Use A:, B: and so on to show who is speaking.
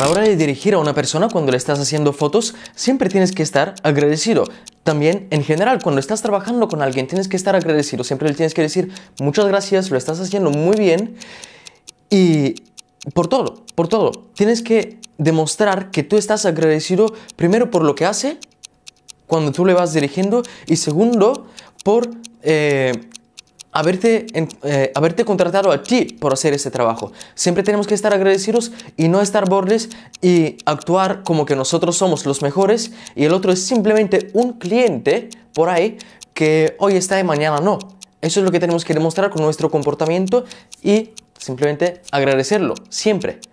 A: A la hora de dirigir a una persona cuando le estás haciendo fotos, siempre tienes que estar agradecido. También, en general, cuando estás trabajando con alguien, tienes que estar agradecido. Siempre le tienes que decir muchas gracias, lo estás haciendo muy bien. Y por todo, por todo. Tienes que demostrar que tú estás agradecido primero por lo que hace cuando tú le vas dirigiendo y segundo por eh, haberte, eh, haberte contratado a ti por hacer ese trabajo. Siempre tenemos que estar agradecidos y no estar bordes y actuar como que nosotros somos los mejores y el otro es simplemente un cliente por ahí que hoy está y mañana no. Eso es lo que tenemos que demostrar con nuestro comportamiento y simplemente agradecerlo,
B: siempre.